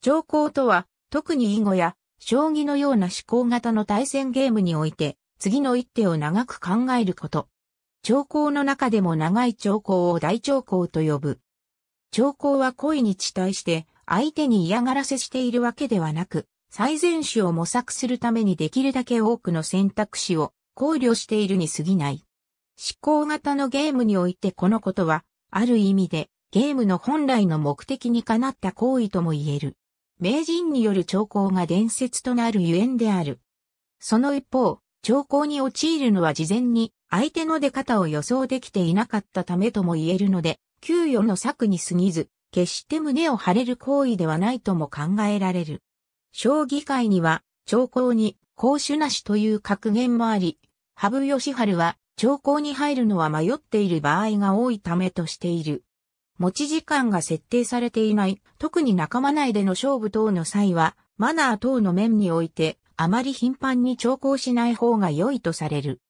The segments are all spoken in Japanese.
兆候とは、特に囲碁や、将棋のような思考型の対戦ゲームにおいて、次の一手を長く考えること。長考の中でも長い長考を大長考と呼ぶ。長考は故意に遅対して、相手に嫌がらせしているわけではなく、最善手を模索するためにできるだけ多くの選択肢を考慮しているに過ぎない。思考型のゲームにおいてこのことは、ある意味で、ゲームの本来の目的にかなった行為とも言える。名人による兆候が伝説となるゆえんである。その一方、兆候に陥るのは事前に相手の出方を予想できていなかったためとも言えるので、給与の策に過ぎず、決して胸を張れる行為ではないとも考えられる。将棋界には、長考に、公主なしという格言もあり、羽生義晴は、長考に入るのは迷っている場合が多いためとしている。持ち時間が設定されていない、特に仲間内での勝負等の際は、マナー等の面において、あまり頻繁に調校しない方が良いとされる。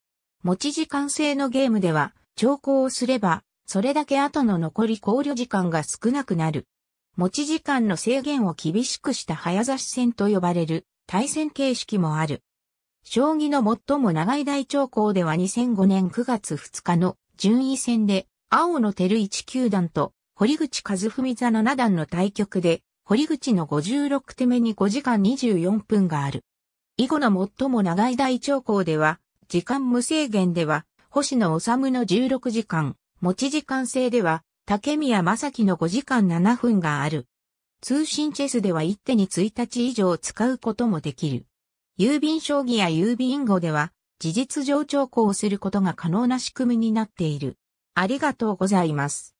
持ち時間制のゲームでは、調校をすれば、それだけ後の残り考慮時間が少なくなる。持ち時間の制限を厳しくした早指し戦と呼ばれる対戦形式もある。将棋の最も長い大長考では2005年9月2日の順位戦で青のテル1球団と堀口和文座七段の対局で、堀口の56手目に5時間24分がある。以後の最も長い大長考では、時間無制限では、星野治の16時間、持ち時間制では、竹宮正樹の5時間7分がある。通信チェスでは一手に1日以上使うこともできる。郵便将棋や郵便語では、事実上長考をすることが可能な仕組みになっている。ありがとうございます。